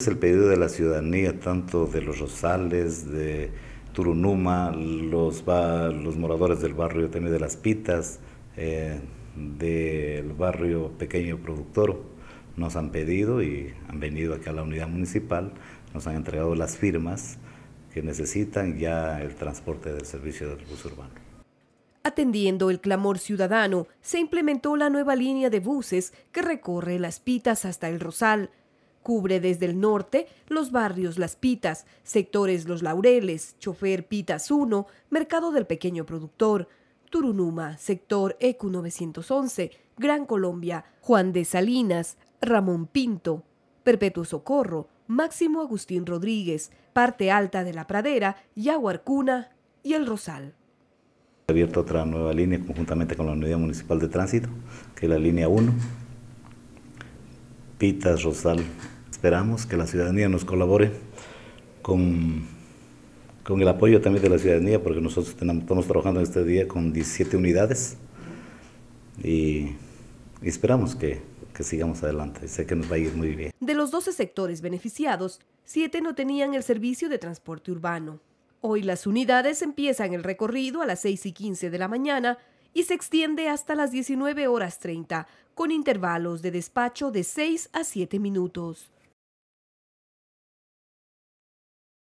Es el pedido de la ciudadanía, tanto de los Rosales, de Turunuma, los, moradores del barrio también de Las Pitas, eh, del barrio Pequeño Productor, nos han pedido y han venido aquí a la unidad municipal, nos han entregado las firmas que necesitan ya el transporte del servicio del bus urbano. Atendiendo el clamor ciudadano, se implementó la nueva línea de buses que recorre Las Pitas hasta El Rosal, Cubre desde el norte los barrios Las Pitas, sectores Los Laureles, Chofer Pitas 1, Mercado del Pequeño Productor, Turunuma, sector eq 911, Gran Colombia, Juan de Salinas, Ramón Pinto, Perpetuo Socorro, Máximo Agustín Rodríguez, parte alta de la pradera, Yaguarcuna y El Rosal. ha abierto otra nueva línea conjuntamente con la Unidad Municipal de Tránsito, que es la línea 1, Pitas Rosal esperamos que la ciudadanía nos colabore con, con el apoyo también de la ciudadanía, porque nosotros estamos trabajando este día con 17 unidades y, esperamos que, que sigamos adelante. Sé que nos va a ir muy bien. De los 12 sectores beneficiados, 7 no tenían el servicio de transporte urbano. Hoy las unidades empiezan el recorrido a las 6 y 15 de la mañana y se extiende hasta las 19 horas 30, con intervalos de despacho de 6 a 7 minutos.